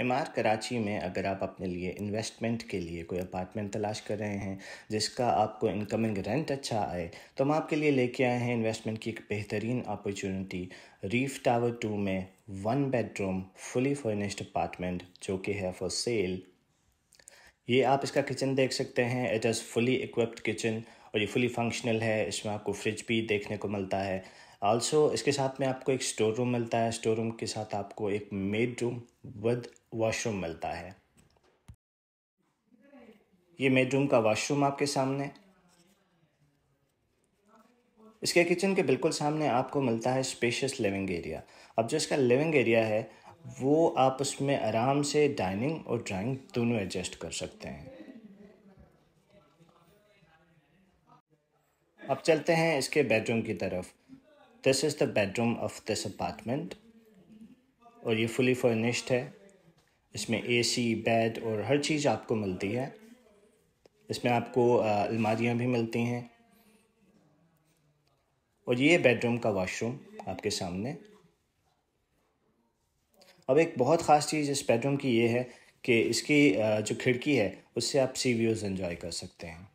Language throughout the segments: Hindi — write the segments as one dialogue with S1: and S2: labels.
S1: एम आर कराची में अगर आप अपने लिए इन्वेस्टमेंट के लिए कोई अपार्टमेंट तलाश कर रहे हैं जिसका आपको इनकमिंग रेंट अच्छा आए तो हम आपके लिए लेके आए हैं इन्वेस्टमेंट की एक बेहतरीन अपॉर्चुनिटी रीफ टावर टू में one bedroom fully furnished apartment जो कि है फॉर सेल ये आप इसका किचन देख सकते हैं it is fully equipped kitchen और ये फुली फंक्शनल है इसमें आपको फ्रिज भी देखने को मिलता है ऑल्सो इसके साथ में आपको एक स्टोर रूम मिलता है स्टोर रूम के साथ आपको एक मेड रूम विद वॉशरूम मिलता है ये मेडरूम का वॉशरूम आपके सामने इसके किचन के बिल्कुल सामने आपको मिलता है स्पेशियस लिविंग एरिया अब जो इसका लिविंग एरिया है वो आप उसमें आराम से डाइनिंग और ड्राइंग दोनों एडजस्ट कर सकते हैं अब चलते हैं इसके बेडरूम की तरफ this is the bedroom of this apartment और ये फुली फर्निश्ड है इसमें एसी बेड और हर चीज़ आपको मिलती है इसमें आपको अलमारियाँ भी मिलती हैं और ये बेडरूम का वॉशरूम आपके सामने अब एक बहुत ख़ास चीज़ इस बेडरूम की ये है कि इसकी जो खिड़की है उससे आप सी व्यूज़ इन्जॉय कर सकते हैं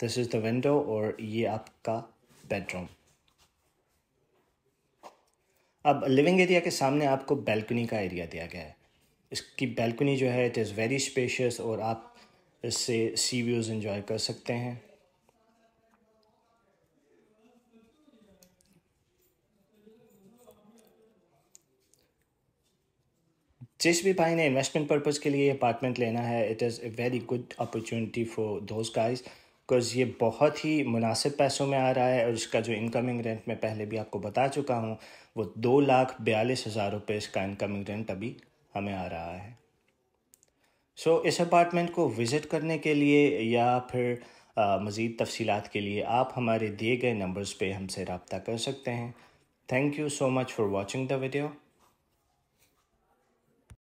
S1: दिस इज़ द विंडो और ये आपका बेडरूम अब लिविंग एरिया के सामने आपको बैल्कनी का एरिया दिया गया है इसकी बैल्कनी जो है इट इज़ वेरी स्पेशियस और आप इससे सी व्यूज़ इन्जॉय कर सकते हैं जिस भी भाई ने इन्वेस्टमेंट पर्पज़ के लिए अपार्टमेंट लेना है it is a very good opportunity for those guys because ये बहुत ही मुनासिब पैसों में आ रहा है और इसका जो इनकमिंग रेंट मैं पहले भी आपको बता चुका हूँ वो दो लाख बयालीस हज़ार रुपये इसका इनकमिंग रेंट अभी हमें आ रहा है सो so, इस अपार्टमेंट को विज़िट करने के लिए या फिर मज़ीद तफसीत के लिए आप हमारे दिए गए नंबर्स पे हमसे रबता कर सकते हैं thank you so much for watching the video